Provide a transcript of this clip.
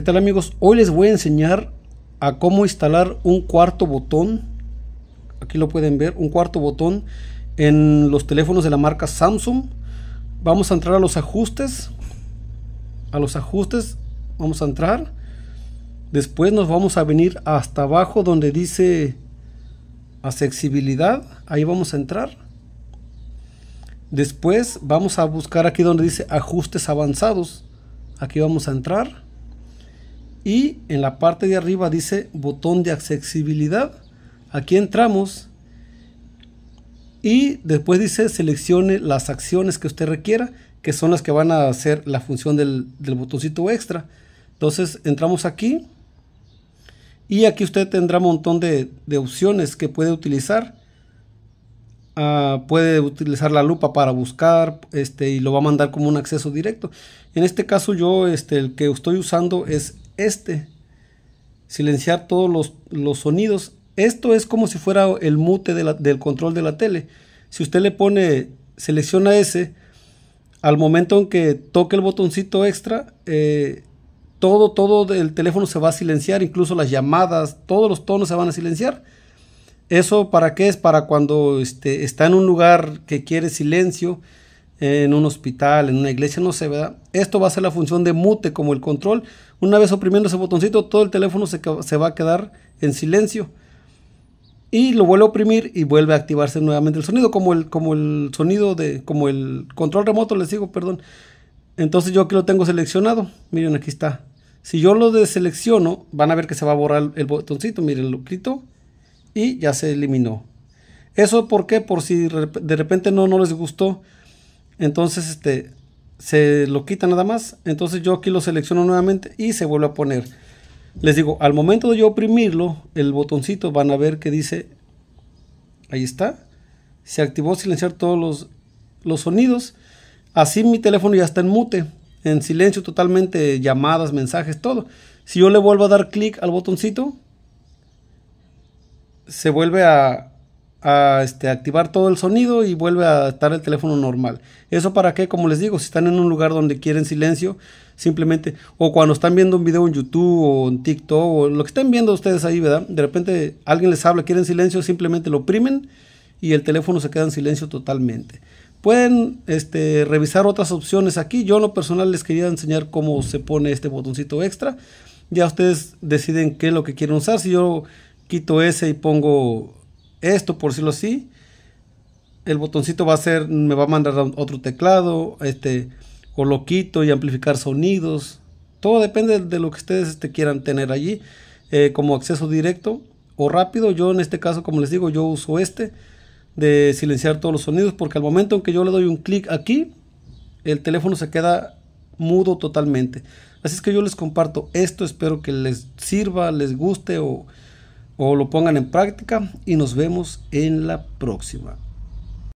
¿Qué tal amigos? Hoy les voy a enseñar a cómo instalar un cuarto botón. Aquí lo pueden ver, un cuarto botón en los teléfonos de la marca Samsung. Vamos a entrar a los ajustes. A los ajustes vamos a entrar. Después nos vamos a venir hasta abajo donde dice accesibilidad. Ahí vamos a entrar. Después vamos a buscar aquí donde dice ajustes avanzados. Aquí vamos a entrar y en la parte de arriba dice botón de accesibilidad. Aquí entramos y después dice seleccione las acciones que usted requiera, que son las que van a hacer la función del, botoncito extra. Entonces entramos aquí y aquí usted tendrá un montón de, opciones que puede utilizar. Ah, puede utilizar la lupa para buscar este, y lo va a mandar como un acceso directo. En este caso yo este, el que estoy usando es este. Silenciar todos los, sonidos. Esto es como si fuera el mute del control de la tele. Si usted le pone, selecciona ese, al momento en que toque el botoncito extra, eh, todo, todo el teléfono se va a silenciar, incluso las llamadas, todos los tonos se van a silenciar. ¿Eso para qué es? Para cuando este, está en un lugar que quiere silencio, en un hospital, en una iglesia, no se ¿verdad? Esto va a ser la función de mute como el control. Una vez oprimiendo ese botoncito, todo el teléfono se, va a quedar en silencio. Y lo vuelve a oprimir y vuelve a activarse nuevamente el sonido, como el, como el sonido de, como el control remoto, les digo, perdón. Entonces yo aquí lo tengo seleccionado. Miren, aquí está. Si yo lo deselecciono, van a ver que se va a borrar el botoncito. Miren, lo quito y ya se eliminó. Eso porque por si de repente no, no les gustó entonces, este, se lo quita nada más. Entonces yo aquí lo selecciono nuevamente y se vuelve a poner. Les digo, al momento de yo oprimirlo, el botoncito van a ver que dice, ahí está, se activó silenciar todos los, los sonidos. Así mi teléfono ya está en mute, en silencio totalmente, llamadas, mensajes, todo. Si yo le vuelvo a dar clic al botoncito, se vuelve a, a este, activar todo el sonido y vuelve a estar el teléfono normal. ¿Eso para qué? Como les digo, si están en un lugar donde quieren silencio, simplemente, o cuando están viendo un video en YouTube o en TikTok o lo que estén viendo ustedes ahí, ¿verdad? De repente alguien les habla, quieren silencio, simplemente lo oprimen y el teléfono se queda en silencio totalmente. Pueden este, revisar otras opciones aquí. Yo en lo personal les quería enseñar cómo se pone este botoncito extra. Ya ustedes deciden qué es lo que quieren usar. Si yo quito ese y pongo esto, por decirlo así, el botoncito va a ser, me va a mandar otro teclado, este, o y amplificar sonidos. Todo depende de lo que ustedes este, quieran tener allí, eh, como acceso directo o rápido. Yo en este caso, como les digo, yo uso este de silenciar todos los sonidos, porque al momento en que yo le doy un clic aquí, el teléfono se queda mudo totalmente. Así es que yo les comparto esto, espero que les sirva, les guste o o lo pongan en práctica y nos vemos en la próxima.